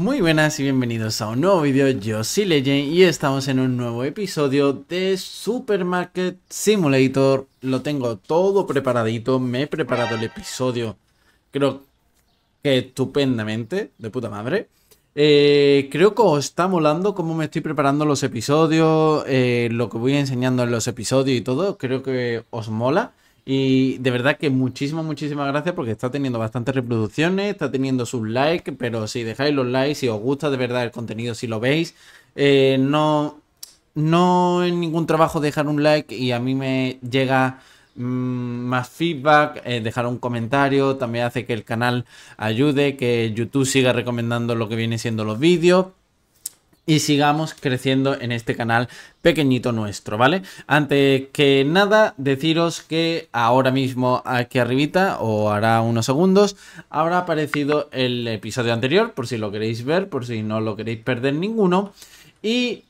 Muy buenas y bienvenidos a un nuevo vídeo, yo soy Legend y estamos en un nuevo episodio de Supermarket Simulator. Lo tengo todo preparadito, me he preparado el episodio, creo que estupendamente, de puta madre. Eh, creo que os está molando cómo me estoy preparando los episodios, eh, lo que voy enseñando en los episodios y todo, creo que os mola. Y de verdad que muchísimas, muchísimas gracias porque está teniendo bastantes reproducciones, está teniendo sus likes, pero si dejáis los likes, si os gusta de verdad el contenido, si lo veis, eh, no, no es ningún trabajo dejar un like y a mí me llega mm, más feedback, eh, dejar un comentario, también hace que el canal ayude, que YouTube siga recomendando lo que viene siendo los vídeos y sigamos creciendo en este canal pequeñito nuestro, ¿vale? Antes que nada, deciros que ahora mismo aquí arribita, o hará unos segundos, habrá aparecido el episodio anterior, por si lo queréis ver, por si no lo queréis perder ninguno. Y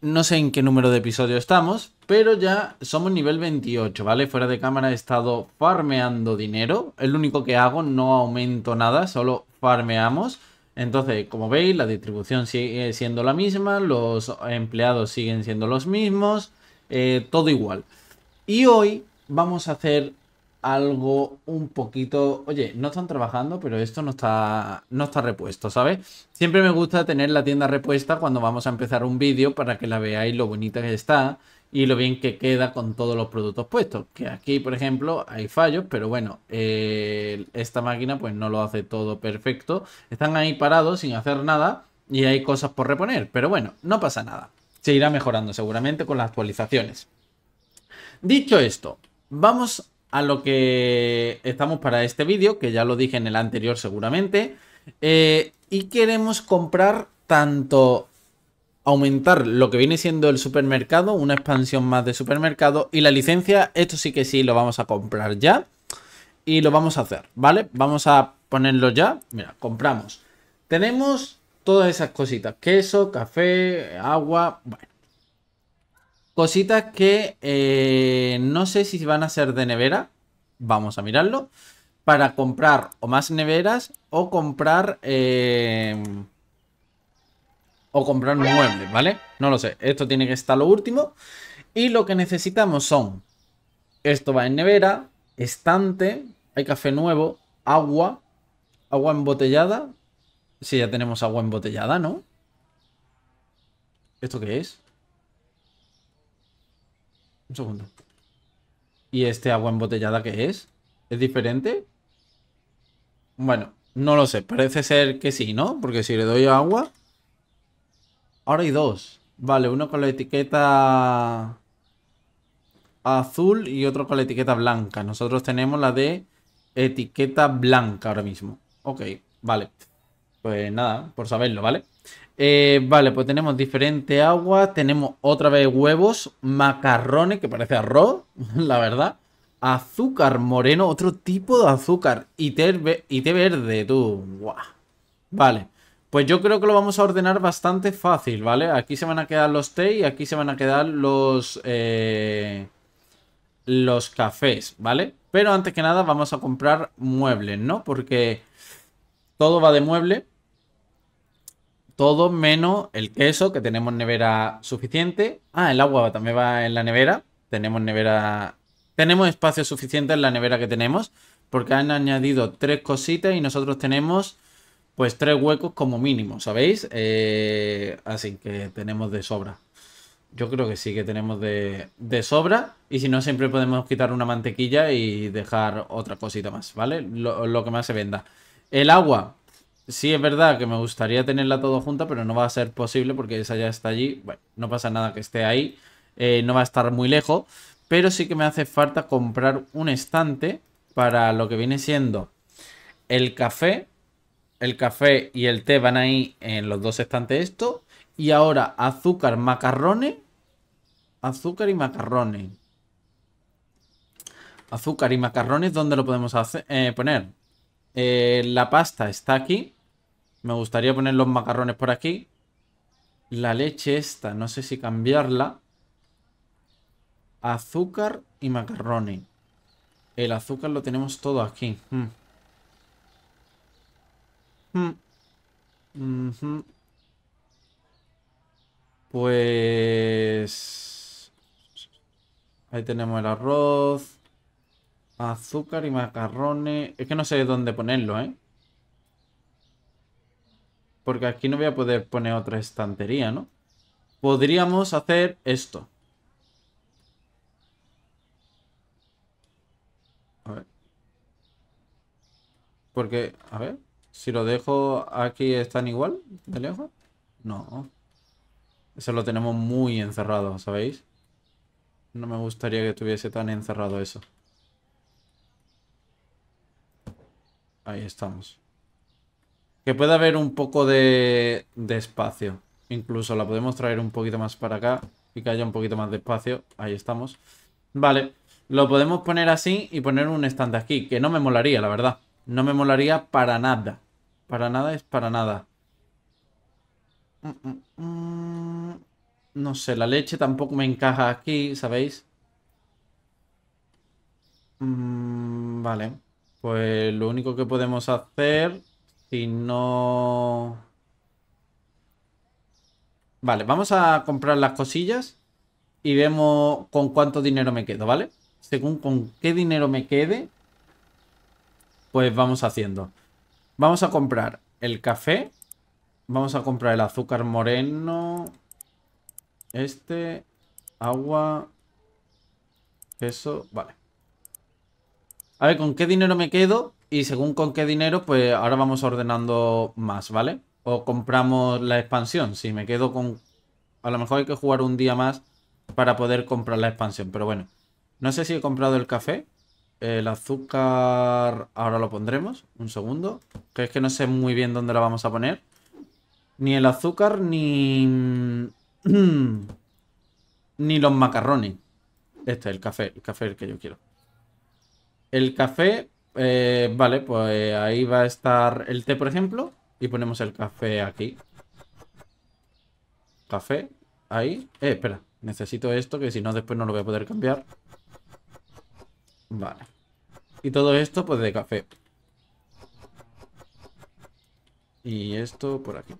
no sé en qué número de episodio estamos, pero ya somos nivel 28, ¿vale? Fuera de cámara he estado farmeando dinero. El único que hago, no aumento nada, solo farmeamos. Entonces, como veis, la distribución sigue siendo la misma, los empleados siguen siendo los mismos, eh, todo igual. Y hoy vamos a hacer algo un poquito... Oye, no están trabajando, pero esto no está, no está repuesto, ¿sabes? Siempre me gusta tener la tienda repuesta cuando vamos a empezar un vídeo para que la veáis lo bonita que está y lo bien que queda con todos los productos puestos. Que aquí, por ejemplo, hay fallos, pero bueno, eh, esta máquina pues no lo hace todo perfecto. Están ahí parados sin hacer nada y hay cosas por reponer, pero bueno, no pasa nada. Se irá mejorando seguramente con las actualizaciones. Dicho esto, vamos a lo que estamos para este vídeo, que ya lo dije en el anterior seguramente. Eh, y queremos comprar tanto aumentar lo que viene siendo el supermercado, una expansión más de supermercado y la licencia, esto sí que sí lo vamos a comprar ya y lo vamos a hacer, ¿vale? Vamos a ponerlo ya, mira, compramos. Tenemos todas esas cositas, queso, café, agua, bueno. Cositas que eh, no sé si van a ser de nevera, vamos a mirarlo, para comprar o más neveras o comprar... Eh, o comprar mueble, ¿vale? No lo sé, esto tiene que estar lo último. Y lo que necesitamos son, esto va en nevera, estante, hay café nuevo, agua, agua embotellada. Si ya tenemos agua embotellada, ¿no? ¿Esto qué es? Un segundo. ¿Y este agua embotellada qué es? ¿Es diferente? Bueno, no lo sé. Parece ser que sí, ¿no? Porque si le doy agua... Ahora hay dos. Vale, uno con la etiqueta azul y otro con la etiqueta blanca. Nosotros tenemos la de etiqueta blanca ahora mismo. Ok, vale. Pues nada, por saberlo, ¿vale? Eh, vale, pues tenemos diferente agua. Tenemos otra vez huevos, macarrones, que parece arroz, la verdad. Azúcar moreno, otro tipo de azúcar. Y té, y té verde, tú. Guau. Vale. Pues yo creo que lo vamos a ordenar bastante fácil, ¿vale? Aquí se van a quedar los té y aquí se van a quedar los... Eh, los cafés, ¿vale? Pero antes que nada vamos a comprar muebles, ¿no? Porque todo va de mueble. Todo menos el queso, que tenemos nevera suficiente. Ah, el agua también va en la nevera. Tenemos nevera... Tenemos espacio suficiente en la nevera que tenemos. Porque han añadido tres cositas y nosotros tenemos pues tres huecos como mínimo, ¿sabéis? Eh, así que tenemos de sobra. Yo creo que sí que tenemos de, sobra. Y si no, siempre podemos quitar una mantequilla y dejar otra cosita más, ¿vale? Lo, que más se venda. El agua. Sí, es verdad que me gustaría tenerla todo junta, pero no va a ser posible porque esa ya está allí. Bueno, no pasa nada que esté ahí. Eh, no va a estar muy lejos. Pero sí que me hace falta comprar un estante para lo que viene siendo el café el café y el té van ahí en los dos estantes estos. Y ahora azúcar, macarrones. Azúcar y macarrones. Azúcar y macarrones, ¿dónde lo podemos hacer? Eh, poner? Eh, la pasta está aquí. Me gustaría poner los macarrones por aquí. La leche esta, no sé si cambiarla. Azúcar y macarrones. El azúcar lo tenemos todo aquí. Hmm. Pues... Ahí tenemos el arroz, azúcar y macarrones. Es que no sé dónde ponerlo, ¿eh? Porque aquí no voy a poder poner otra estantería, ¿no? Podríamos hacer esto. A ver. Porque, a ver. Si lo dejo aquí, ¿están igual de lejos? No. Eso lo tenemos muy encerrado, ¿sabéis? No me gustaría que estuviese tan encerrado eso. Ahí estamos. Que pueda haber un poco de, de espacio. Incluso la podemos traer un poquito más para acá y que haya un poquito más de espacio. Ahí estamos. Vale, lo podemos poner así y poner un stand aquí, que no me molaría, la verdad. No me molaría para nada. Para nada es para nada. Mm, mm, mm. No sé, la leche tampoco me encaja aquí, ¿sabéis? Vale. Pues lo único que podemos hacer, si no... Vale, vamos a comprar las cosillas y vemos con cuánto dinero me quedo, ¿vale? Según con qué dinero me quede, pues vamos haciendo. Vamos a comprar el café. Vamos a comprar el azúcar moreno. Este. Agua. Queso. Vale. A ver, ¿con qué dinero me quedo? Y según con qué dinero, pues ahora vamos ordenando más, ¿vale? O compramos la expansión. Si me quedo con... A lo mejor hay que jugar un día más para poder comprar la expansión. Pero bueno. No sé si he comprado el café. El azúcar... Ahora lo pondremos. Un segundo. Que es que no sé muy bien dónde la vamos a poner. Ni el azúcar, ni... ni los macarrones. Este, el café. El café es el que yo quiero. El café... Eh, vale, pues ahí va a estar el té, por ejemplo. Y ponemos el café aquí. Café. Ahí. Eh, espera. Necesito esto, que si no después no lo voy a poder cambiar. Vale. Y todo esto, pues, de café. Y esto por aquí.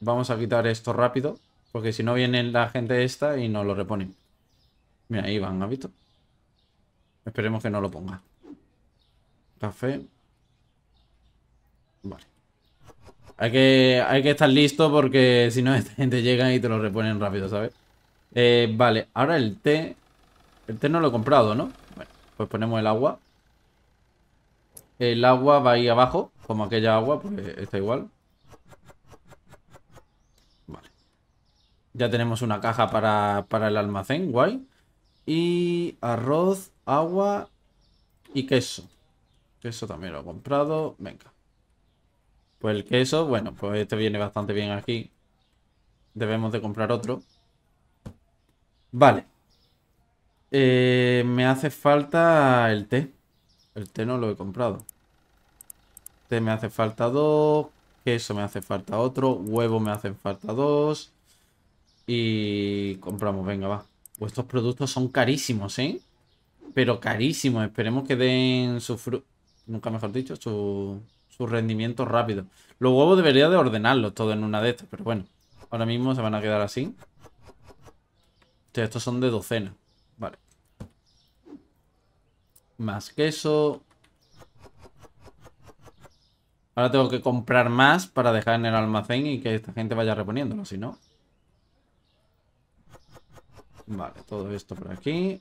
Vamos a quitar esto rápido. Porque si no viene la gente esta y nos lo reponen. Mira, ahí van, habito. visto? Esperemos que no lo ponga. Café. Vale. Hay que, hay que estar listo porque si no esta gente llega y te lo reponen rápido, ¿sabes? Eh, vale, ahora el té. El té no lo he comprado, ¿no? Pues ponemos el agua. El agua va ahí abajo, como aquella agua, pues eh, está igual. Vale. Ya tenemos una caja para, para el almacén, guay. Y arroz, agua y queso. Queso también lo he comprado. Venga. Pues el queso, bueno, pues este viene bastante bien aquí. Debemos de comprar otro. Vale. Eh, me hace falta el té. El té no lo he comprado. Té me hace falta dos. Queso me hace falta otro. Huevo me hacen falta dos. Y compramos, venga, va. Pues estos productos son carísimos, ¿eh? Pero carísimos. Esperemos que den su fru... Nunca mejor dicho, su, su rendimiento rápido. Los huevos debería de ordenarlos todo en una de estas, pero bueno. Ahora mismo se van a quedar así. estos son de docena. Más queso. Ahora tengo que comprar más para dejar en el almacén y que esta gente vaya reponiéndolo, si no. Vale, todo esto por aquí.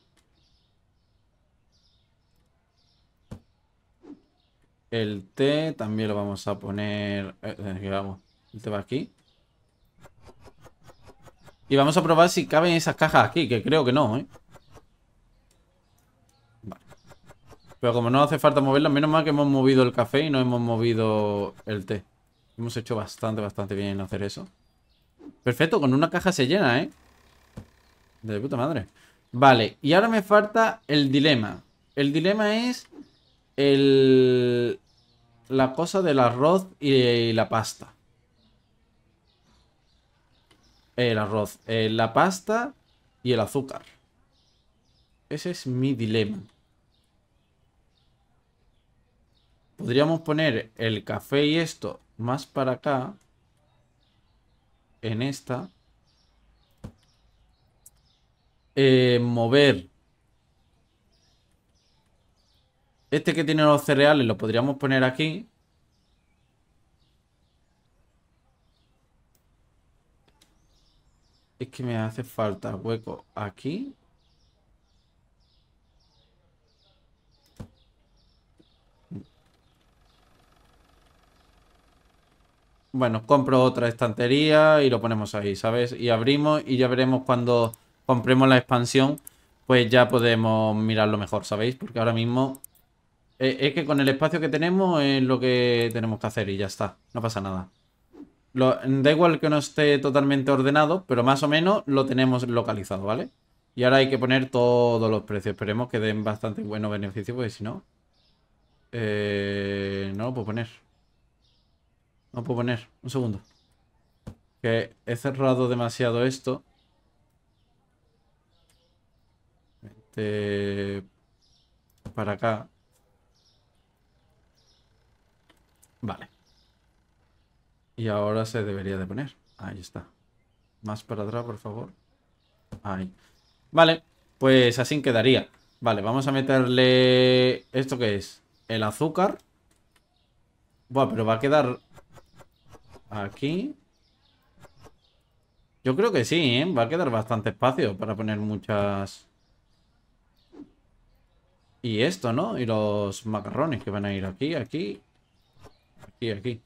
El té también lo vamos a poner... Eh, el té va aquí. Y vamos a probar si caben esas cajas aquí, que creo que no, ¿eh? Pero como no hace falta moverla, menos mal que hemos movido el café y no hemos movido el té. Hemos hecho bastante, bastante bien en hacer eso. Perfecto, con una caja se llena, ¿eh? De puta madre. Vale, y ahora me falta el dilema. El dilema es el... la cosa del arroz y la pasta. El arroz, eh, la pasta y el azúcar. Ese es mi dilema. Podríamos poner el café y esto más para acá. En esta. Eh, mover. Este que tiene los cereales lo podríamos poner aquí. Es que me hace falta hueco aquí bueno, compro otra estantería y lo ponemos ahí, ¿sabes? Y abrimos y ya veremos cuando compremos la expansión, pues ya podemos mirarlo mejor, ¿sabéis? Porque ahora mismo eh, es que con el espacio que tenemos es lo que tenemos que hacer y ya está, no pasa nada. Lo, da igual que no esté totalmente ordenado, pero más o menos lo tenemos localizado, ¿vale? Y ahora hay que poner todos los precios. Esperemos que den bastante buenos beneficios, porque si no... Eh, no lo puedo poner. No puedo poner. Un segundo. Que he cerrado demasiado esto. Este, para acá. Vale. Y ahora se debería de poner. Ahí está. Más para atrás, por favor. Ahí. Vale. Pues así quedaría. Vale, vamos a meterle... ¿Esto qué es? El azúcar. Buah, pero va a quedar Aquí. Yo creo que sí, ¿eh? Va a quedar bastante espacio para poner muchas... Y esto, ¿no? Y los macarrones que van a ir aquí, aquí. Aquí, aquí.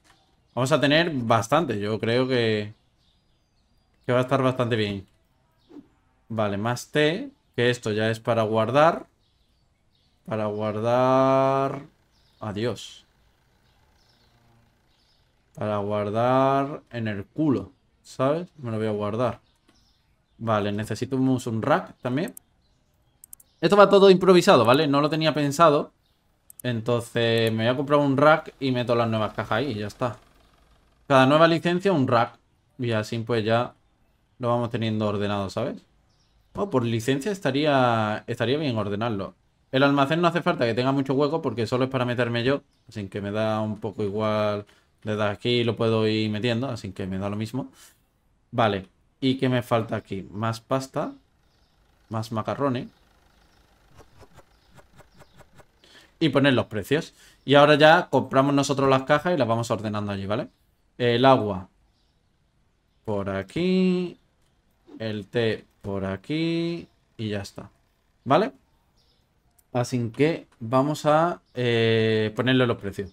Vamos a tener bastante. Yo creo que... Que va a estar bastante bien. Vale, más té. Que esto ya es para guardar. Para guardar... Adiós. Para guardar en el culo, ¿sabes? Me lo voy a guardar. Vale, necesitamos un rack también. Esto va todo improvisado, ¿vale? No lo tenía pensado. Entonces me voy a comprar un rack y meto las nuevas cajas ahí y ya está. Cada nueva licencia un rack. Y así pues ya lo vamos teniendo ordenado, ¿sabes? Oh, por licencia estaría, estaría bien ordenarlo. El almacén no hace falta que tenga mucho hueco porque solo es para meterme yo. Así que me da un poco igual desde aquí lo puedo ir metiendo, así que me da lo mismo. Vale, ¿y qué me falta aquí? Más pasta, más macarrones. Y poner los precios. Y ahora ya compramos nosotros las cajas y las vamos ordenando allí, ¿vale? El agua por aquí, el té por aquí y ya está, ¿vale? Así que vamos a eh, ponerle los precios.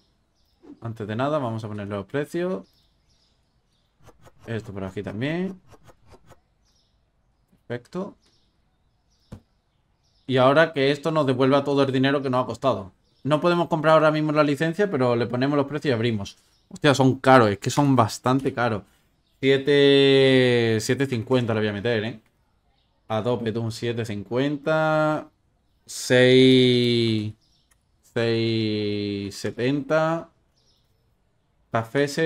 Antes de nada, vamos a poner los precios. Esto por aquí también. Perfecto. Y ahora que esto nos devuelva todo el dinero que nos ha costado. No podemos comprar ahora mismo la licencia, pero le ponemos los precios y abrimos. Hostia, son caros, es que son bastante caros. 7... 7.50 le voy a meter, ¿eh? A de un 7.50. 6... 6.70. Cafés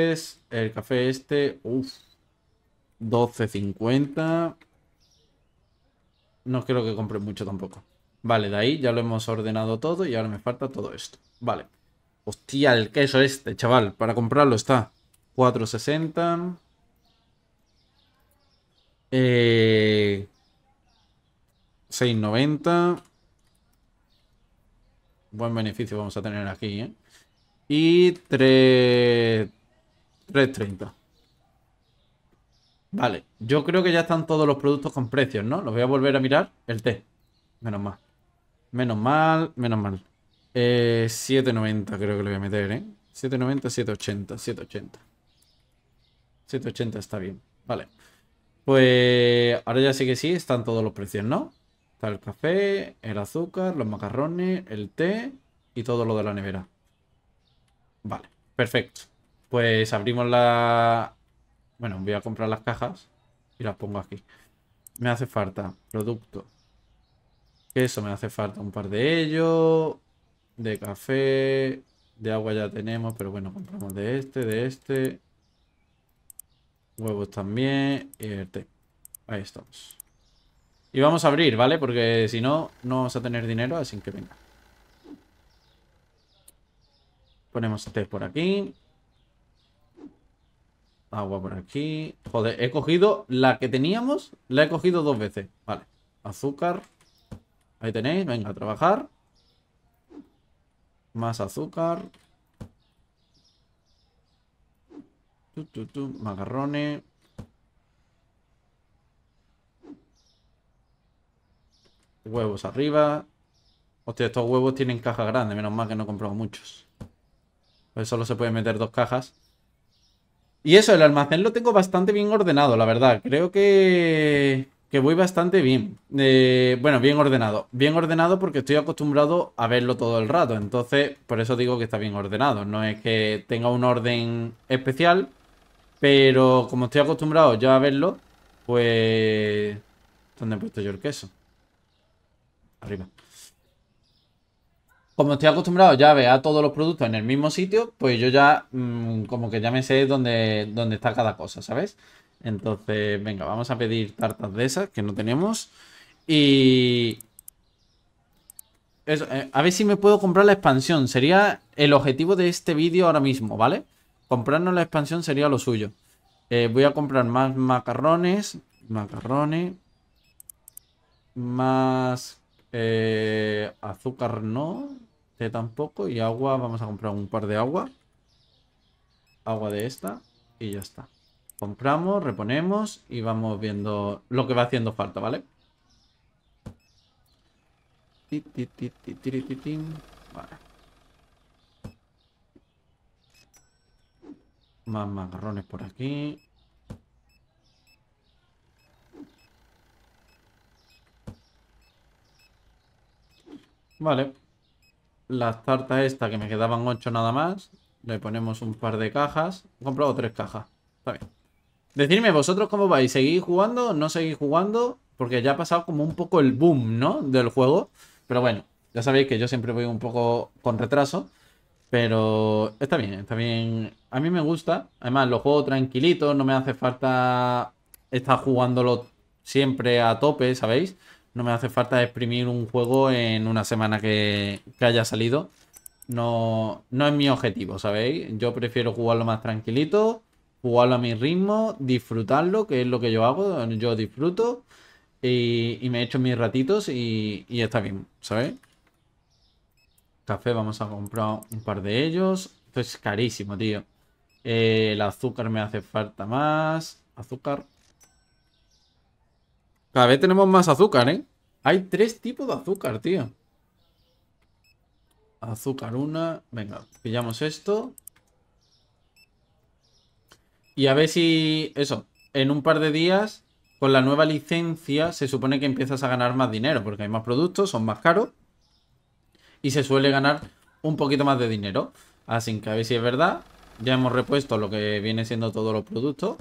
el café este, uff, 12.50. No creo que compre mucho tampoco. Vale, de ahí ya lo hemos ordenado todo y ahora me falta todo esto. Vale. Hostia, el queso este, chaval. Para comprarlo está 4.60. Eh, 6.90. Buen beneficio vamos a tener aquí, ¿eh? Y 3.30. Vale, yo creo que ya están todos los productos con precios, ¿no? Los voy a volver a mirar. El té. Menos mal. Menos mal, menos mal. 7.90 eh, creo que lo voy a meter, ¿eh? 7.90, 7.80, 7.80. 7.80 está bien. Vale. Pues ahora ya sí que sí, están todos los precios, ¿no? Está el café, el azúcar, los macarrones, el té y todo lo de la nevera. Vale, perfecto. Pues abrimos la... Bueno, voy a comprar las cajas y las pongo aquí. Me hace falta producto. Queso me hace falta un par de ellos. De café. De agua ya tenemos, pero bueno, compramos de este, de este. Huevos también. Y Ahí estamos. Y vamos a abrir, ¿vale? Porque si no, no vamos a tener dinero, así que venga. Ponemos este por aquí. Agua por aquí. Joder, he cogido la que teníamos, la he cogido dos veces. Vale, azúcar. Ahí tenéis, venga, a trabajar. Más azúcar. tu, Macarrones. Huevos arriba. Hostia, estos huevos tienen caja grande, menos mal que no he comprado muchos solo se pueden meter dos cajas. Y eso, el almacén lo tengo bastante bien ordenado, la verdad. Creo que, que voy bastante bien. Eh, bueno, bien ordenado. Bien ordenado porque estoy acostumbrado a verlo todo el rato. Entonces, por eso digo que está bien ordenado. No es que tenga un orden especial, pero como estoy acostumbrado ya a verlo, pues... ¿Dónde he puesto yo el queso? Arriba como estoy acostumbrado ya a a todos los productos en el mismo sitio, pues yo ya mm, como que ya me sé dónde, está cada cosa, ¿sabes? Entonces, venga, vamos a pedir tartas de esas que no tenemos. Y... Eh, a ver si me puedo comprar la expansión. Sería el objetivo de este vídeo ahora mismo, ¿vale? Comprarnos la expansión sería lo suyo. Eh, voy a comprar más macarrones. Macarrones. Más... Eh, azúcar no tampoco. Y agua, vamos a comprar un par de agua. Agua de esta. Y ya está. Compramos, reponemos y vamos viendo lo que va haciendo falta, ¿vale? Vale. Más macarrones por aquí. Vale las tarta esta que me quedaban 8 nada más. Le ponemos un par de cajas. He comprado tres cajas. Está bien. Decidme vosotros cómo vais. ¿Seguís jugando? ¿No seguís jugando? Porque ya ha pasado como un poco el boom, ¿no? Del juego. Pero bueno, ya sabéis que yo siempre voy un poco con retraso. Pero está bien, está bien. A mí me gusta. Además, lo juego tranquilito. No me hace falta estar jugándolo siempre a tope, ¿sabéis? No me hace falta exprimir un juego en una semana que, haya salido. No, no es mi objetivo, ¿sabéis? Yo prefiero jugarlo más tranquilito, jugarlo a mi ritmo, disfrutarlo, que es lo que yo hago, yo disfruto y, y me echo mis ratitos y, está bien, ¿sabéis? Café, vamos a comprar un par de ellos. Esto es carísimo, tío. Eh, el azúcar me hace falta más. Azúcar. Cada vez tenemos más azúcar, ¿eh? Hay tres tipos de azúcar, tío. Azúcar una. Venga, pillamos esto. Y a ver si... Eso, en un par de días, con la nueva licencia, se supone que empiezas a ganar más dinero, porque hay más productos, son más caros. Y se suele ganar un poquito más de dinero. Así que a ver si es verdad. Ya hemos repuesto lo que viene siendo todos los productos.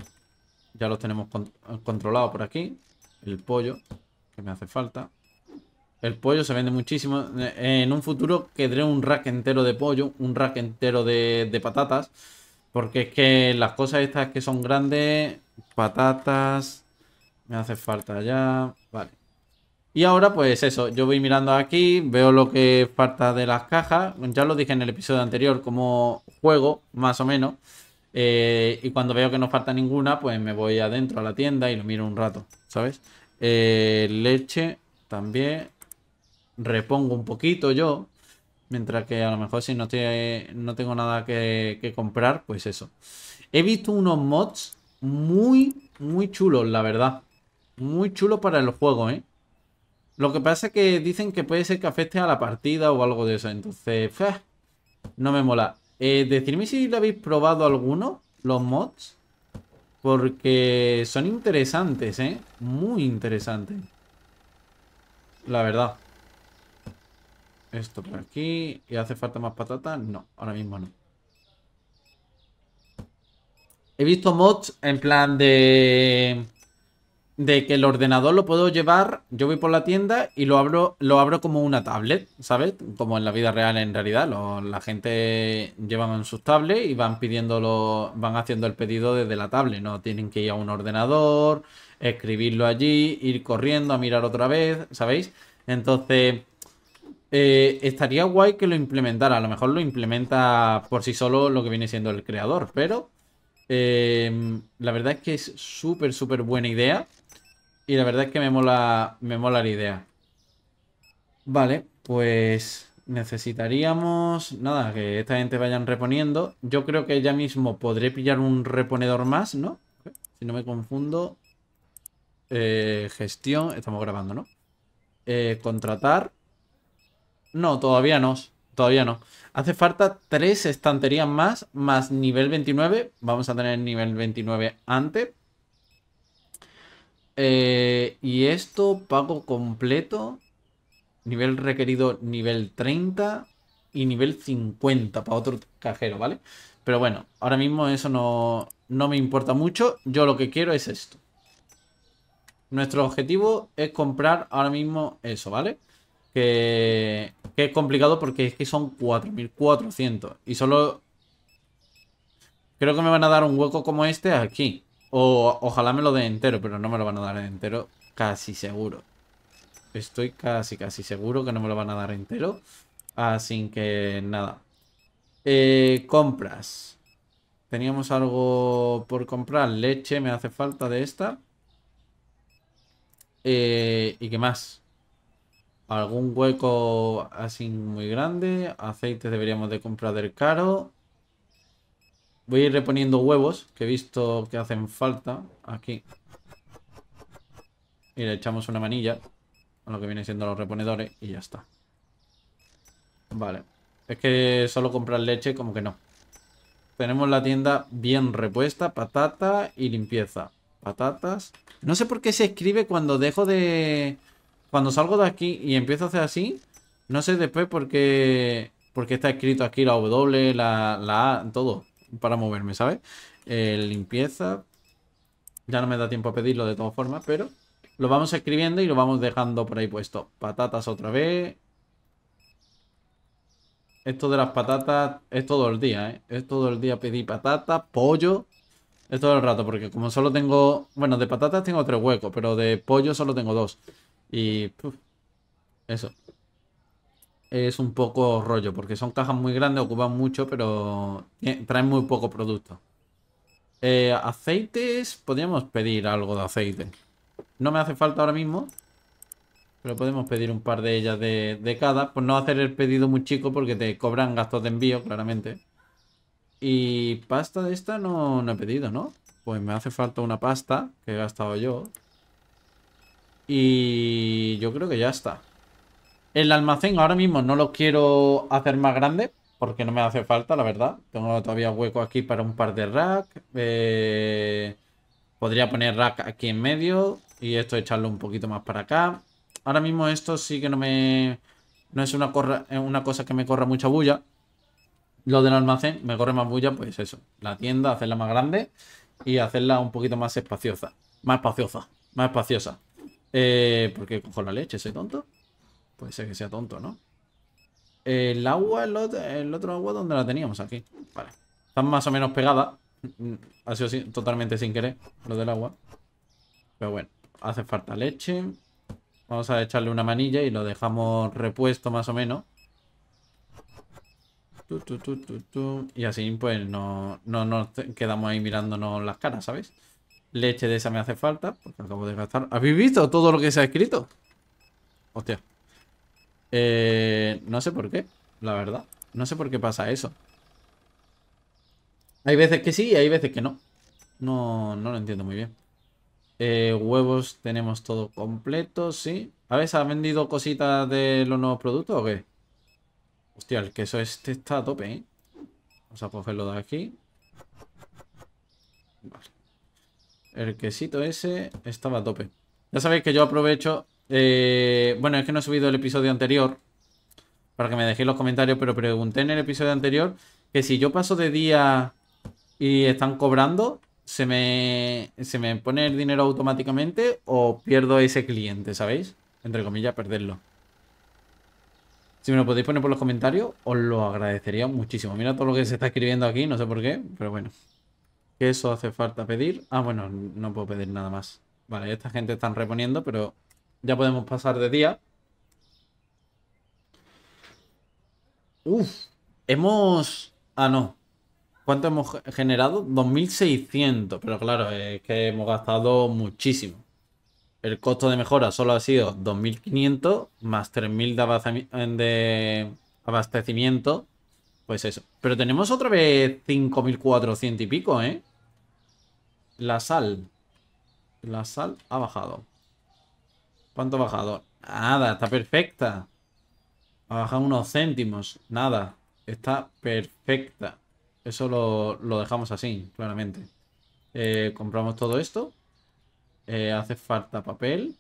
Ya los tenemos controlados por aquí. El pollo que me hace falta. El pollo se vende muchísimo. En un futuro quedaré un rack entero de pollo, un rack entero de, patatas. Porque es que las cosas estas que son grandes, patatas, me hace falta ya. Vale. Y ahora pues eso, yo voy mirando aquí, veo lo que falta de las cajas. Ya lo dije en el episodio anterior, como juego, más o menos. Eh, y cuando veo que no falta ninguna, pues me voy adentro a la tienda y lo miro un rato, ¿sabes? Eh, leche también. Repongo un poquito yo. Mientras que a lo mejor si no, no tengo nada que, comprar, pues eso. He visto unos mods muy, muy chulos, la verdad. Muy chulos para el juego, ¿eh? Lo que pasa es que dicen que puede ser que afecte a la partida o algo de eso. Entonces, no me mola. Eh, decidme si lo habéis probado alguno, los mods. Porque son interesantes, ¿eh? Muy interesantes. La verdad. Esto por aquí. ¿Y hace falta más patatas? No, ahora mismo no. He visto mods en plan de de que el ordenador lo puedo llevar, yo voy por la tienda y lo abro, lo abro como una tablet, ¿sabes? Como en la vida real en realidad, la gente llevan en sus tablets y van pidiéndolo, van haciendo el pedido desde la tablet, no tienen que ir a un ordenador, escribirlo allí, ir corriendo a mirar otra vez, ¿sabéis? Entonces, eh, estaría guay que lo implementara. A lo mejor lo implementa por sí solo lo que viene siendo el creador, pero eh, la verdad es que es súper, súper buena idea. Y la verdad es que me mola, me mola la idea. Vale, pues necesitaríamos, nada, que esta gente vayan reponiendo. Yo creo que ya mismo podré pillar un reponedor más, ¿no? Si no me confundo. Eh, gestión, estamos grabando, ¿no? Eh, contratar. No, todavía no, todavía no. Hace falta tres estanterías más, más nivel 29. Vamos a tener nivel 29 antes, eh, y esto pago completo. Nivel requerido, nivel 30 y nivel 50 para otro cajero, ¿vale? Pero bueno, ahora mismo eso no, no me importa mucho. Yo lo que quiero es esto. Nuestro objetivo es comprar ahora mismo eso, ¿vale? Que, que es complicado porque es que son 4.400. Y solo... Creo que me van a dar un hueco como este aquí ojalá me lo den entero, pero no me lo van a dar entero, casi seguro. Estoy casi, casi seguro que no me lo van a dar entero. Así que nada. Eh, compras. Teníamos algo por comprar. Leche me hace falta de esta. Eh, ¿Y qué más? Algún hueco así muy grande. Aceite deberíamos de comprar del caro. Voy a ir reponiendo huevos, que he visto que hacen falta aquí. Y le echamos una manilla a lo que vienen siendo los reponedores y ya está. Vale. Es que solo comprar leche como que no. Tenemos la tienda bien repuesta, patata y limpieza. Patatas. No sé por qué se escribe cuando dejo de... Cuando salgo de aquí y empiezo a hacer así, no sé después por qué, porque está escrito aquí la W, la, la A, todo para moverme, ¿sabes? Eh, limpieza. Ya no me da tiempo a pedirlo de todas formas, pero lo vamos escribiendo y lo vamos dejando por ahí puesto. Patatas otra vez. Esto de las patatas es todo el día, ¿eh? Es todo el día pedí patatas, pollo. Es todo el rato, porque como solo tengo... Bueno, de patatas tengo tres huecos, pero de pollo solo tengo dos. Y... eso es un poco rollo, porque son cajas muy grandes, ocupan mucho, pero traen muy poco producto. Eh, aceites, podríamos pedir algo de aceite. No me hace falta ahora mismo, pero podemos pedir un par de ellas de, cada. Pues no hacer el pedido muy chico porque te cobran gastos de envío, claramente. Y pasta de esta no, no he pedido, ¿no? Pues me hace falta una pasta que he gastado yo. Y yo creo que ya está. El almacén ahora mismo no lo quiero hacer más grande porque no me hace falta, la verdad. Tengo todavía hueco aquí para un par de racks. Eh, podría poner rack aquí en medio y esto echarlo un poquito más para acá. Ahora mismo esto sí que no me... No es eh, una, cosa que me corra mucha bulla. Lo del almacén me corre más bulla, pues eso. La tienda, hacerla más grande y hacerla un poquito más espaciosa. Más espaciosa. Más espaciosa. Eh, ¿Por qué cojo la leche? ¿Soy tonto? Puede ser que sea tonto, ¿no? El agua, el otro, agua, ¿dónde la teníamos? Aquí. Vale. Están más o menos pegadas. Ha sido totalmente sin querer lo del agua. Pero bueno, hace falta leche. Vamos a echarle una manilla y lo dejamos repuesto más o menos. y así pues no, nos quedamos ahí mirándonos las caras, ¿sabes? Leche de esa me hace falta porque acabo de gastar. ¿Habéis visto todo lo que se ha escrito? Hostia. Eh, no sé por qué, la verdad. No sé por qué pasa eso. Hay veces que sí y hay veces que no. No, no lo entiendo muy bien. Eh, huevos tenemos todo completo, sí. A ver, ha vendido cositas de los nuevos productos o qué? Hostia, el queso este está a tope, ¿eh? Vamos a cogerlo de aquí. El quesito ese estaba a tope. Ya sabéis que yo aprovecho eh, bueno, es que no he subido el episodio anterior. Para que me dejéis los comentarios, pero pregunté en el episodio anterior que si yo paso de día y están cobrando, ¿se me, se me pone el dinero automáticamente o pierdo ese cliente, ¿sabéis? Entre comillas, perderlo. Si me lo podéis poner por los comentarios, os lo agradecería muchísimo. Mira todo lo que se está escribiendo aquí, no sé por qué, pero bueno. que eso hace falta pedir? Ah, bueno, no puedo pedir nada más. Vale, esta gente están reponiendo, pero ya podemos pasar de día. Uf, hemos... Ah, no. ¿Cuánto hemos generado? 2.600. Pero claro, es que hemos gastado muchísimo. El costo de mejora solo ha sido 2.500 más 3.000 de abastecimiento. Pues eso. Pero tenemos otra vez 5.400 y pico, ¿eh? La sal. La sal ha bajado. ¿Cuánto ha bajado? Nada, está perfecta. Ha bajado unos céntimos. Nada, está perfecta. Eso lo, dejamos así, claramente. Eh, compramos todo esto. Eh, hace falta papel.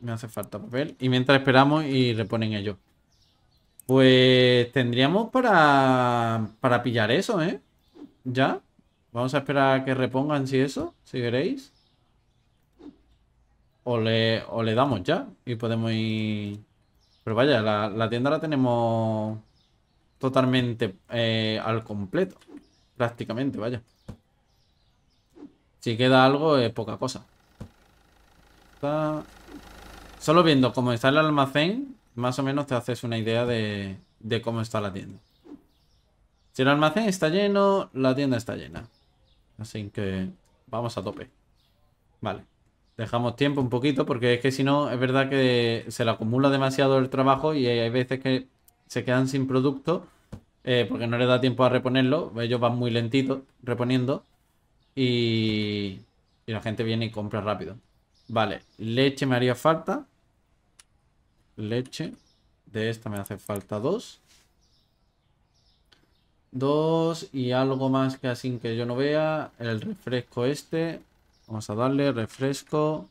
Me hace falta papel. Y mientras esperamos y reponen ello Pues tendríamos para, para pillar eso, ¿eh? Ya. Vamos a esperar a que repongan si eso, si queréis o le, damos ya y podemos ir... Pero vaya, la, tienda la tenemos totalmente eh, al completo. Prácticamente, vaya. Si queda algo, es poca cosa. Solo viendo cómo está el almacén, más o menos te haces una idea de cómo está la tienda. Si el almacén está lleno, la tienda está llena. Así que vamos a tope. Vale dejamos tiempo un poquito, porque es que si no, es verdad que se le acumula demasiado el trabajo y hay veces que se quedan sin producto eh, porque no le da tiempo a reponerlo. Ellos van muy lentito reponiendo y, y la gente viene y compra rápido. Vale, leche me haría falta. Leche. De esta me hace falta dos. Dos y algo más que así que yo no vea. El refresco este. Vamos a darle refresco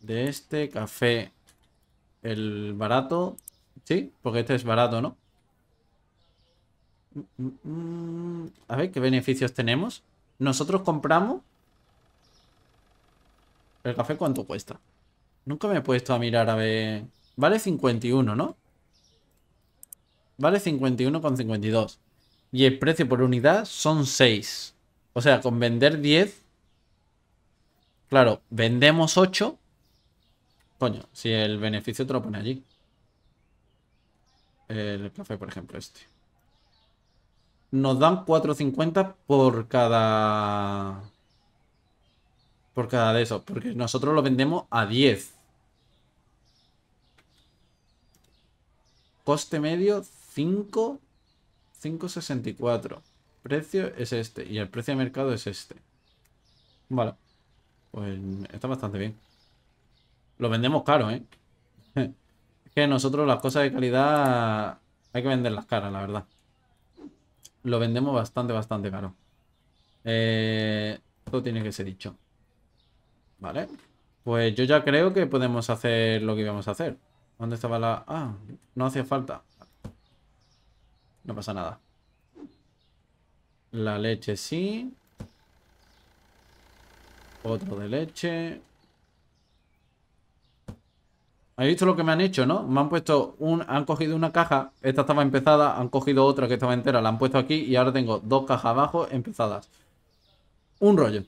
de este café. El barato. Sí, porque este es barato, ¿no? Mm, mm, mm. A ver, ¿qué beneficios tenemos? Nosotros compramos... ¿El café cuánto cuesta? Nunca me he puesto a mirar a ver... Vale 51, ¿no? Vale 51,52. Y el precio por unidad son 6. O sea, con vender 10 Claro, vendemos 8. Coño, si el beneficio te lo pone allí. El café, por ejemplo, este. Nos dan 4.50 por cada... Por cada de esos. Porque nosotros lo vendemos a 10. Coste medio 5... 5.64. Precio es este. Y el precio de mercado es este. Vale. Pues está bastante bien. Lo vendemos caro, ¿eh? es que nosotros las cosas de calidad hay que venderlas caras, la verdad. Lo vendemos bastante, bastante caro. Eh, todo tiene que ser dicho. Vale. Pues yo ya creo que podemos hacer lo que íbamos a hacer. ¿Dónde estaba la...? Ah, no hacía falta. No pasa nada. La leche sí. Otro de leche. ¿Habéis visto lo que me han hecho, no? Me han puesto un... Han cogido una caja. Esta estaba empezada. Han cogido otra que estaba entera. La han puesto aquí. Y ahora tengo dos cajas abajo empezadas. Un rollo.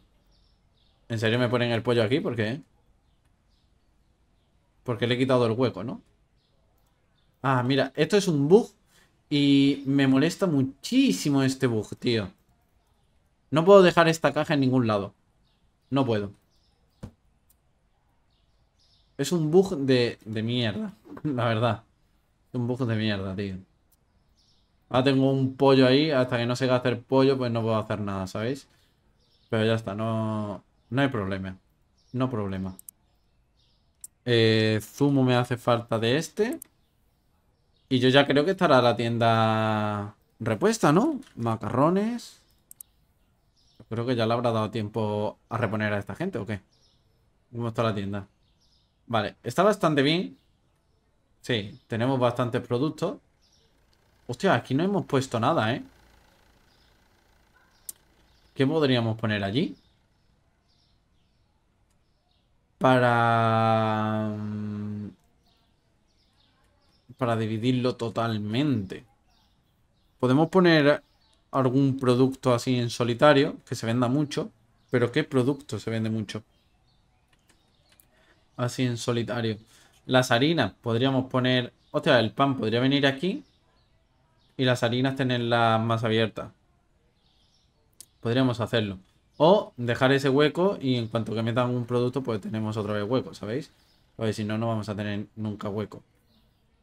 ¿En serio me ponen el pollo aquí? ¿Por qué? Porque le he quitado el hueco, ¿no? Ah, mira. Esto es un bug. Y me molesta muchísimo este bug, tío. No puedo dejar esta caja en ningún lado. No puedo. Es un bug de, de mierda, la verdad. Es un bug de mierda, tío. Ahora tengo un pollo ahí, hasta que no se haga hacer pollo, pues no puedo hacer nada, ¿sabéis? Pero ya está, no, no hay problema. No problema. Eh, zumo me hace falta de este. Y yo ya creo que estará la tienda repuesta, ¿no? Macarrones. Creo que ya le habrá dado tiempo a reponer a esta gente, ¿o qué? ¿Cómo está la tienda? Vale, está bastante bien. Sí, tenemos bastantes productos. Hostia, aquí no hemos puesto nada, ¿eh? ¿Qué podríamos poner allí? Para... Mm, para dividirlo totalmente. Podemos poner algún producto así en solitario que se venda mucho. Pero ¿qué producto se vende mucho? Así en solitario. Las harinas, podríamos poner... O sea, el pan podría venir aquí. Y las harinas tenerlas más abiertas. Podríamos hacerlo. O dejar ese hueco y en cuanto que metan un producto, pues tenemos otra vez hueco, ¿sabéis? Porque si no, no vamos a tener nunca hueco.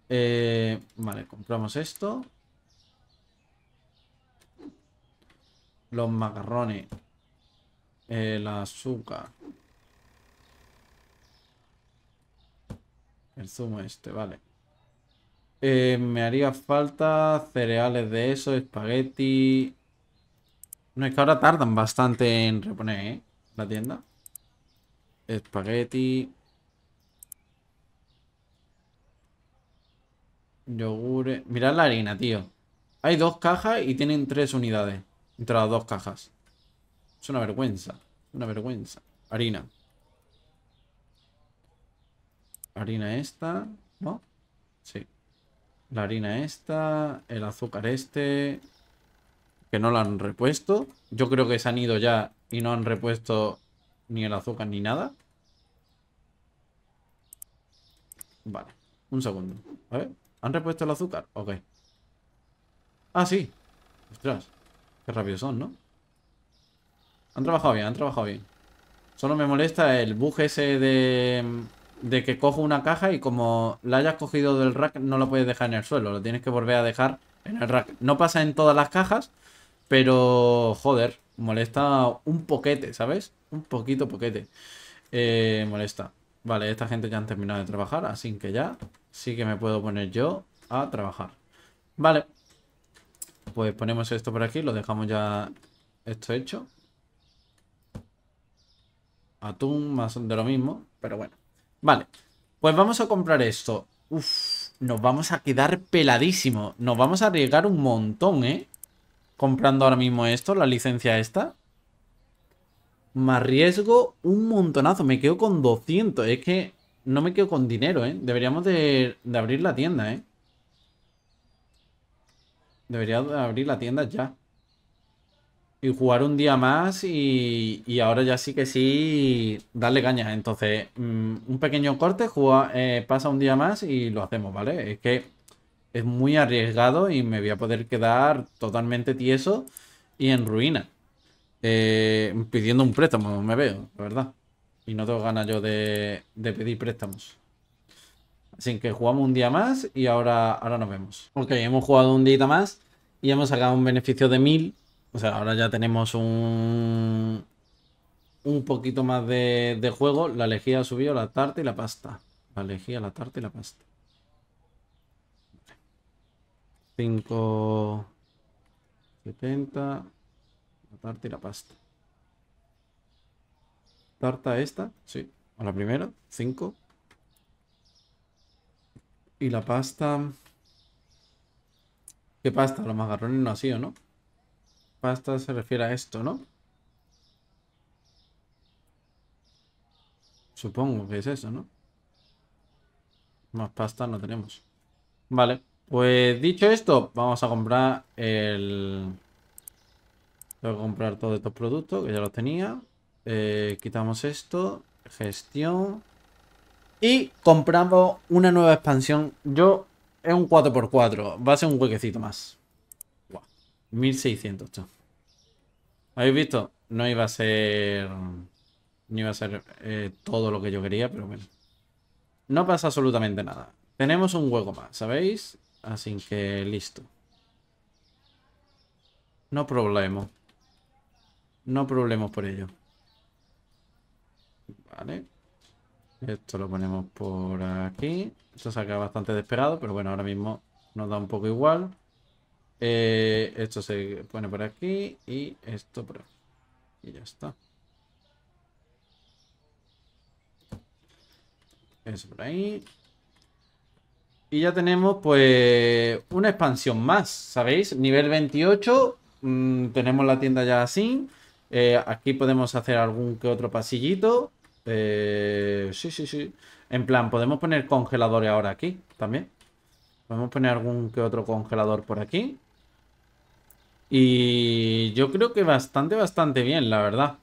Eh, vale, compramos esto. los macarrones, el azúcar, el zumo este, vale. Eh, me haría falta cereales de eso, espagueti... No, es que ahora tardan bastante en reponer, ¿eh? La tienda. Espagueti... yogur, Mirad la harina, tío. Hay dos cajas y tienen tres unidades. Entre las dos cajas. Es una vergüenza. Una vergüenza. Harina. Harina esta, ¿no? Sí. La harina esta, el azúcar este, que no la han repuesto. Yo creo que se han ido ya y no han repuesto ni el azúcar ni nada. Vale, un segundo. A ver, ¿han repuesto el azúcar? Ok. Ah, sí. Ostras. Qué rápidos son, ¿no? Han trabajado bien, han trabajado bien. Solo me molesta el bug ese de, de que cojo una caja y como la hayas cogido del rack no la puedes dejar en el suelo. Lo tienes que volver a dejar en el rack. No pasa en todas las cajas, pero joder, molesta un poquete, ¿sabes? Un poquito poquete. Eh, molesta. Vale, esta gente ya han terminado de trabajar, así que ya sí que me puedo poner yo a trabajar. Vale. Pues ponemos esto por aquí, lo dejamos ya esto hecho. Atún, más de lo mismo, pero bueno. Vale, pues vamos a comprar esto. Uf, nos vamos a quedar peladísimo. Nos vamos a arriesgar un montón, ¿eh? Comprando ahora mismo esto, la licencia esta. Me arriesgo un montonazo. Me quedo con 200. Es que no me quedo con dinero, ¿eh? Deberíamos de abrir la tienda, ¿eh? Debería abrir la tienda ya. Y jugar un día más y, ahora ya sí que sí darle caña. Entonces, mm, un pequeño corte, eh, pasa un día más y lo hacemos, ¿vale? Es que es muy arriesgado y me voy a poder quedar totalmente tieso y en ruina. Eh, pidiendo un préstamo, me veo, la verdad. Y no tengo ganas yo de, de pedir préstamos. Así que jugamos un día más y ahora, ahora nos vemos. Ok, hemos jugado un día más y hemos sacado un beneficio de 1000. O sea, ahora ya tenemos un, un poquito más de, juego. La lejía ha subido, la tarta y la pasta. La lejía, la tarta y la pasta. 5... 70... La tarta y la pasta. Tarta esta, sí. A la primera, 5. Y la pasta... ¿Qué pasta? Los magarrones no ha sido, ¿no? Pasta se refiere a esto, ¿no? Supongo que es eso, ¿no? Más pasta no tenemos. Vale, pues dicho esto, vamos a comprar el... Tengo que comprar todos estos productos, que ya los tenía. Eh, quitamos esto. Gestión. Y compramos una nueva expansión. Yo es un 4x4. Va a ser un huequecito más. 1600 ¿Habéis visto? No iba a ser... No iba a ser eh, todo lo que yo quería, pero bueno. No pasa absolutamente nada. Tenemos un hueco más, ¿sabéis? Así que listo. No problema. No problemas por ello. Vale. Esto lo ponemos por aquí. Esto se quedado bastante desesperado, pero bueno, ahora mismo nos da un poco igual. Eh, esto se pone por aquí y esto por aquí. Y ya está. Eso por ahí. Y ya tenemos pues una expansión más, ¿sabéis? Nivel 28, mm, tenemos la tienda ya así. Eh, aquí podemos hacer algún que otro pasillito. Eh, sí, sí, sí. En plan, podemos poner congeladores ahora aquí también. Podemos poner algún que otro congelador por aquí. Y yo creo que bastante, bastante bien, la verdad.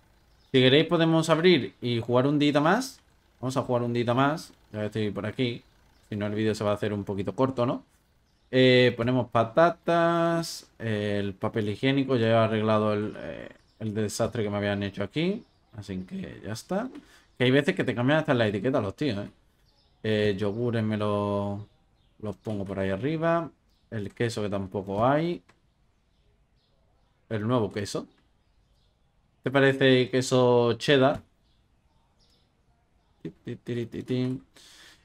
Si queréis podemos abrir y jugar un día más. Vamos a jugar un día más. Ya estoy por aquí. Si no, el vídeo se va a hacer un poquito corto, ¿no? Eh, ponemos patatas, el papel higiénico, ya he arreglado el, eh, el desastre que me habían hecho aquí. Así que ya está. Que hay veces que te cambian hasta la etiqueta los tíos, ¿eh? eh yogures me los, pongo por ahí arriba. El queso que tampoco hay. El nuevo queso. ¿Te parece queso cheddar?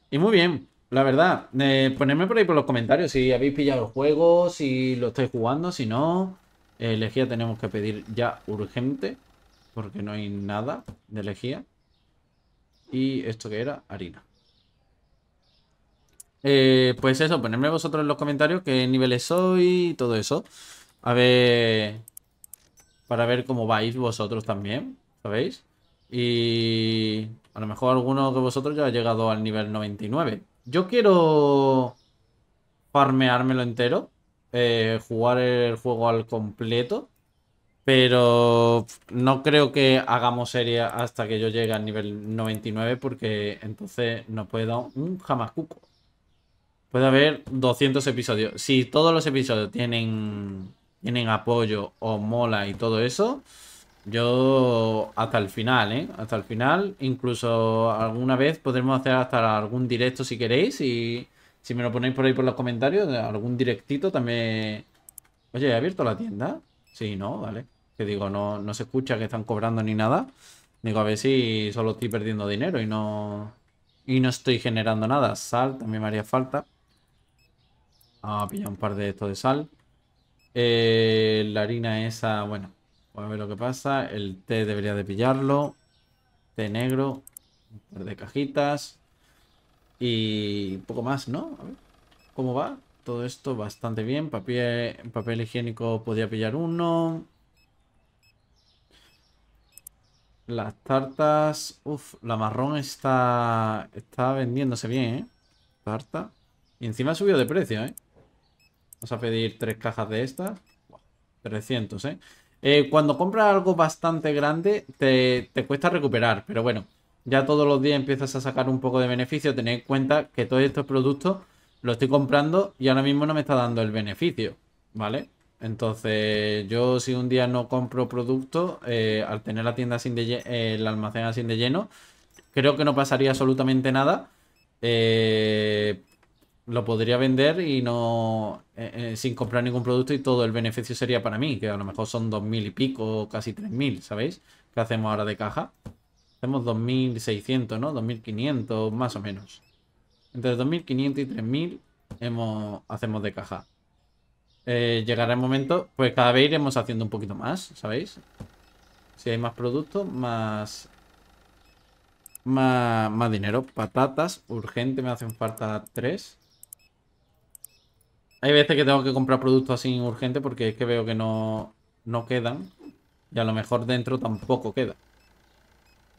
Y muy bien, la verdad, eh, ponedme por ahí por los comentarios si habéis pillado el juego, si lo estáis jugando, si no, eh, elegía tenemos que pedir ya urgente, porque no hay nada de lejía. Y esto que era harina. Eh, pues eso, ponedme vosotros en los comentarios qué niveles soy y todo eso. A ver... Para ver cómo vais vosotros también, ¿sabéis? Y... A lo mejor alguno de vosotros ya ha llegado al nivel 99. Yo quiero... Farmeármelo entero. Eh, jugar el juego al completo. Pero no creo que hagamos serie hasta que yo llegue al nivel 99 porque entonces no puedo dar un cuco. Puede haber 200 episodios. Si todos los episodios tienen, tienen apoyo o mola y todo eso, yo hasta el final, ¿eh? Hasta el final. Incluso alguna vez podremos hacer hasta algún directo si queréis. Y si me lo ponéis por ahí por los comentarios, algún directito también... Oye, ¿he abierto la tienda? Sí, ¿no? Vale que digo, no, no se escucha que están cobrando ni nada. Digo, a ver si solo estoy perdiendo dinero y no, y no estoy generando nada. Sal también me haría falta. a ah, pillar un par de esto de sal. Eh, la harina esa, bueno, a ver lo que pasa. El té debería de pillarlo. Té negro. Un par de cajitas. Y un poco más, ¿no? cómo va. Todo esto bastante bien. Papel, papel higiénico podía pillar uno. Las tartas... Uf, la marrón está... Está vendiéndose bien, ¿eh? Tarta. Y encima ha subido de precio, ¿eh? Vamos a pedir tres cajas de estas. 300, ¿eh? ¿eh? cuando compras algo bastante grande, te, te cuesta recuperar. Pero bueno, ya todos los días empiezas a sacar un poco de beneficio. Tened en cuenta que todos estos productos los estoy comprando y ahora mismo no me está dando el beneficio, ¿vale? Entonces, yo si un día no compro producto, eh, al tener la tienda sin de el almacén sin de lleno, creo que no pasaría absolutamente nada. Eh, lo podría vender y no eh, sin comprar ningún producto y todo el beneficio sería para mí, que a lo mejor son 2.000 y pico, casi 3.000, ¿sabéis? ¿Qué hacemos ahora de caja? Hacemos 2.600, ¿no? 2.500, más o menos. Entre 2.500 y 3.000 hemos, hacemos de caja. Eh, llegará el momento, pues cada vez iremos haciendo un poquito más, ¿sabéis? Si hay más productos, más, más, dinero. Patatas, urgente, me hacen falta tres. Hay veces que tengo que comprar productos así urgente porque es que veo que no, no quedan. Y a lo mejor dentro tampoco queda.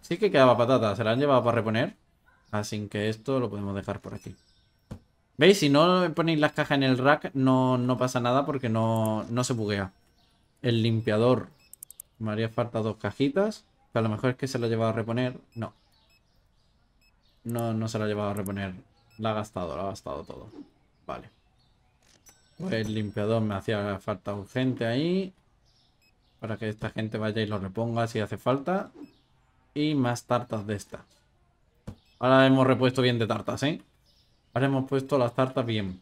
Sí que quedaba patata, se la han llevado para reponer. Así que esto lo podemos dejar por aquí. ¿Veis? Si no ponéis las cajas en el rack, no, no pasa nada porque no, se buguea. El limpiador. Me haría falta dos cajitas. Que a lo mejor es que se lo ha llevado a reponer. No. No, no se lo ha llevado a reponer. La ha gastado, la ha gastado todo. Vale. el limpiador me hacía falta urgente ahí. Para que esta gente vaya y lo reponga si hace falta. Y más tartas de esta. Ahora hemos repuesto bien de tartas, ¿eh? Ahora hemos puesto las tartas bien.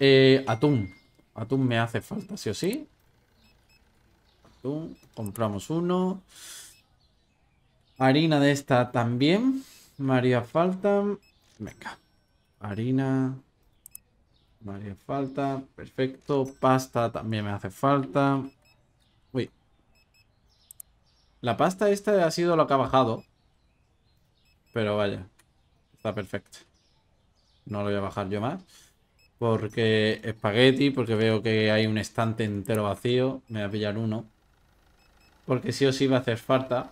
Eh, atún. Atún me hace falta, sí o sí. Atún. Compramos uno. Harina de esta también. María falta. Venga. Harina. María falta. Perfecto. Pasta también me hace falta. Uy. La pasta esta ha sido lo que ha bajado. Pero vaya. Está perfecto. No lo voy a bajar yo más. Porque espagueti, porque veo que hay un estante entero vacío. Me voy a pillar uno. Porque sí o sí va a hacer falta.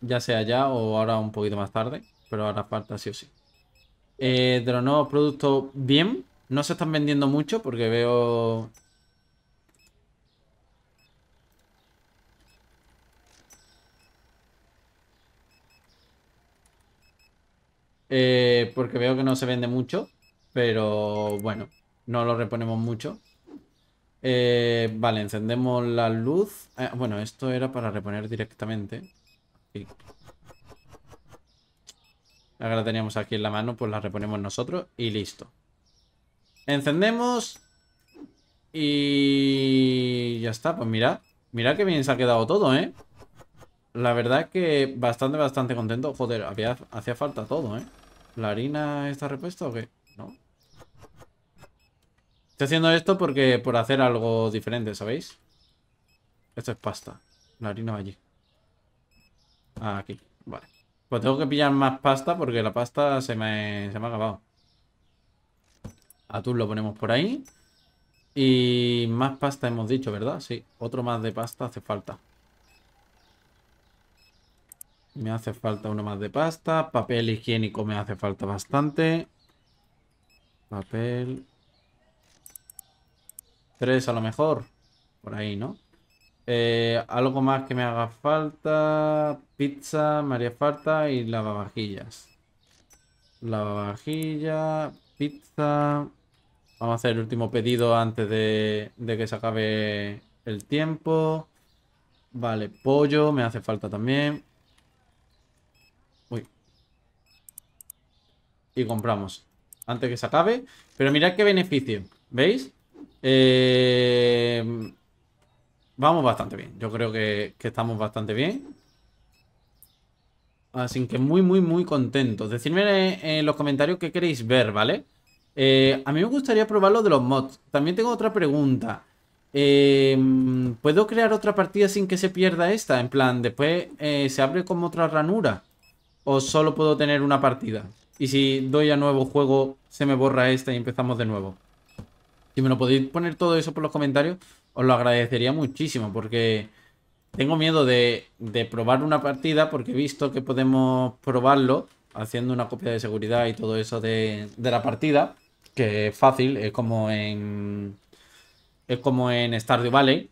Ya sea ya o ahora un poquito más tarde. Pero ahora falta sí o sí. Eh, de los nuevos productos, bien. No se están vendiendo mucho porque veo Eh, porque veo que no se vende mucho. Pero bueno, no lo reponemos mucho. Eh, vale, encendemos la luz. Ah, bueno, esto era para reponer directamente. Ahora la teníamos aquí en la mano, pues la reponemos nosotros y listo. Encendemos. Y ya está, pues mirad. mira que bien se ha quedado todo, ¿eh? La verdad es que bastante, bastante contento. Joder, hacía falta todo, ¿eh? ¿La harina está repuesta o qué? ¿No? Estoy haciendo esto porque por hacer algo diferente, ¿sabéis? Esto es pasta. La harina va allí. Ah, aquí. Vale. Pues tengo que pillar más pasta porque la pasta se me, se me ha acabado. Atún lo ponemos por ahí. Y más pasta hemos dicho, ¿verdad? Sí, otro más de pasta hace falta. Me hace falta uno más de pasta. Papel higiénico me hace falta bastante. Papel. Tres a lo mejor. Por ahí, ¿no? Eh, algo más que me haga falta. Pizza, me haría falta. Y lavavajillas. Lavavajilla, pizza. Vamos a hacer el último pedido antes de, de que se acabe el tiempo. Vale, pollo me hace falta también. y compramos antes que se acabe. Pero mirad qué beneficio, ¿veis? Eh, vamos bastante bien. Yo creo que, estamos bastante bien. Así que muy, muy, muy contentos. Decidme en los comentarios qué queréis ver, ¿vale? Eh, a mí me gustaría probar lo de los mods. También tengo otra pregunta. Eh, ¿Puedo crear otra partida sin que se pierda esta? En plan, después se abre como otra ranura. ¿O solo puedo tener una partida? Y si doy a nuevo juego, se me borra esta y empezamos de nuevo. Si me lo podéis poner todo eso por los comentarios, os lo agradecería muchísimo porque tengo miedo de, probar una partida porque he visto que podemos probarlo haciendo una copia de seguridad y todo eso de, la partida, que es fácil, es como en es como en Stardew Valley.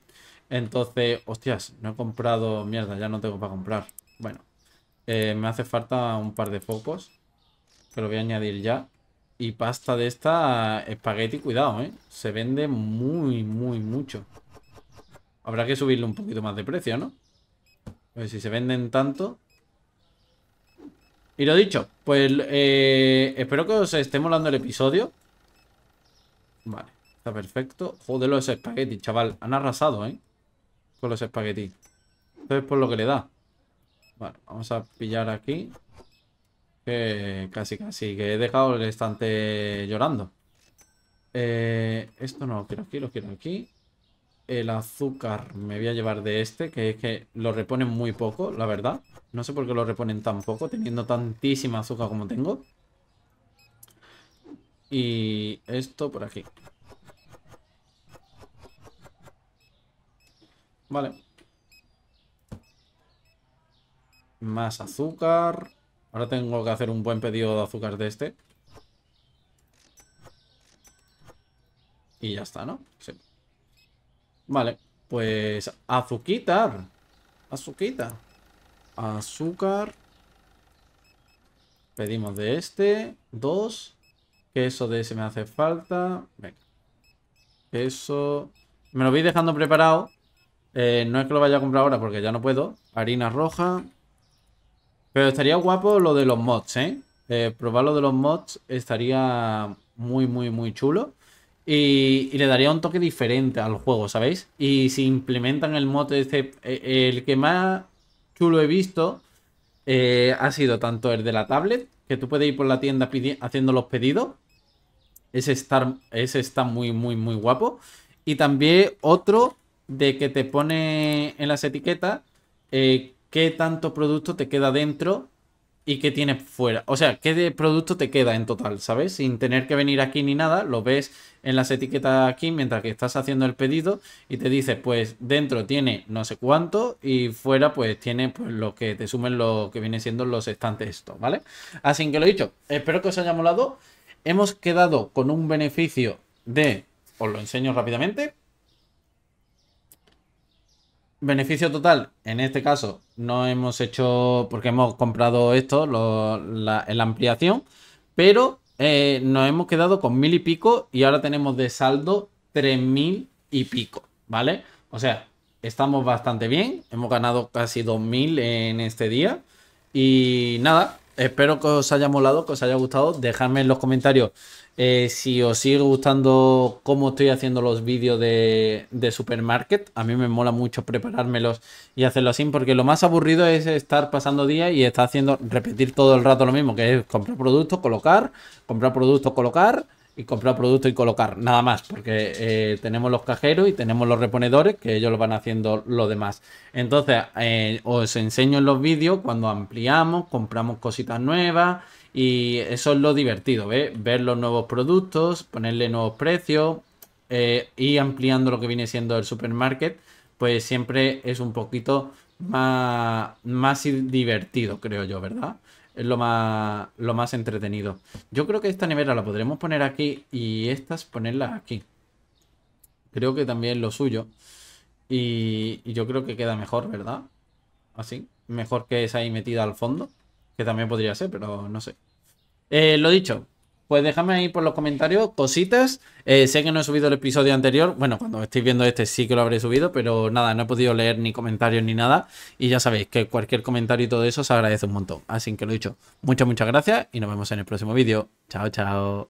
Entonces, hostias, no he comprado mierda, ya no tengo para comprar. Bueno, eh, me hace falta un par de focos. Que lo voy a añadir ya. Y pasta de esta, espagueti, cuidado, ¿eh? Se vende muy, muy mucho. Habrá que subirle un poquito más de precio, ¿no? A ver si se venden tanto... Y lo dicho, pues eh, espero que os esté molando el episodio. Vale, está perfecto. Joder, los espaguetis, chaval. Han arrasado, ¿eh? Con los espaguetis. Entonces, por lo que le da. Vale, vamos a pillar aquí. Que casi, casi, que he dejado el estante llorando. Eh, esto no lo quiero aquí, lo quiero aquí. El azúcar me voy a llevar de este, que es que lo reponen muy poco, la verdad. No sé por qué lo reponen tan poco, teniendo tantísima azúcar como tengo. Y esto por aquí. Vale. Más azúcar. Ahora tengo que hacer un buen pedido de azúcar de este. Y ya está, ¿no? Vale, pues azuquita. Azuquita. Azúcar. Pedimos de este. Dos. Queso de ese me hace falta. Venga. Queso. Me lo voy dejando preparado. Eh, no es que lo vaya a comprar ahora porque ya no puedo. Harina roja. Pero estaría guapo lo de los mods, ¿eh? ¿eh? probar lo de los mods estaría muy, muy, muy chulo. Y, le daría un toque diferente al juego, ¿sabéis? Y si implementan el mod este, eh, el que más chulo he visto eh, ha sido tanto el de la tablet, que tú puedes ir por la tienda haciendo los pedidos. Ese está, ese está muy, muy, muy guapo. Y también otro de que te pone en las etiquetas eh, qué tanto producto te queda dentro y qué tiene fuera. O sea, qué de producto te queda en total, ¿sabes? Sin tener que venir aquí ni nada, lo ves en las etiquetas aquí mientras que estás haciendo el pedido y te dice, pues dentro tiene no sé cuánto y fuera pues tiene pues, lo que te sumen lo que viene siendo los estantes estos, ¿vale? Así que lo dicho, espero que os haya molado. Hemos quedado con un beneficio de, os lo enseño rápidamente, Beneficio total, en este caso no hemos hecho, porque hemos comprado esto, en la, ampliación, pero eh, nos hemos quedado con mil y pico y ahora tenemos de saldo tres mil y pico, ¿vale? O sea, estamos bastante bien, hemos ganado casi dos mil en este día y nada, Espero que os haya molado, que os haya gustado. Dejadme en los comentarios eh, si os sigue gustando cómo estoy haciendo los vídeos de, de supermarket. A mí me mola mucho preparármelos y hacerlo así, porque lo más aburrido es estar pasando días y estar haciendo, repetir todo el rato lo mismo, que es comprar productos, colocar, comprar productos, colocar y comprar producto y colocar, nada más, porque eh, tenemos los cajeros y tenemos los reponedores que ellos lo van haciendo lo demás. Entonces, eh, os enseño en los vídeos cuando ampliamos, compramos cositas nuevas y eso es lo divertido, ver los nuevos productos, ponerle nuevos precios eh, y ampliando lo que viene siendo el supermarket, pues siempre es un poquito más, más divertido, creo yo, ¿verdad? es lo más, lo más entretenido. Yo creo que esta nevera la podremos poner aquí y estas ponerlas aquí. Creo que también lo suyo. Y, yo creo que queda mejor, ¿verdad? Así. Mejor que esa ahí metida al fondo. Que también podría ser, pero no sé. Eh, lo dicho, pues déjame ahí por los comentarios cositas. Eh, sé que no he subido el episodio anterior. Bueno, cuando estéis viendo este sí que lo habré subido, pero nada, no he podido leer ni comentarios ni nada. Y ya sabéis que cualquier comentario y todo eso se agradece un montón. Así que lo he dicho. Muchas, muchas gracias y nos vemos en el próximo vídeo. Chao, chao.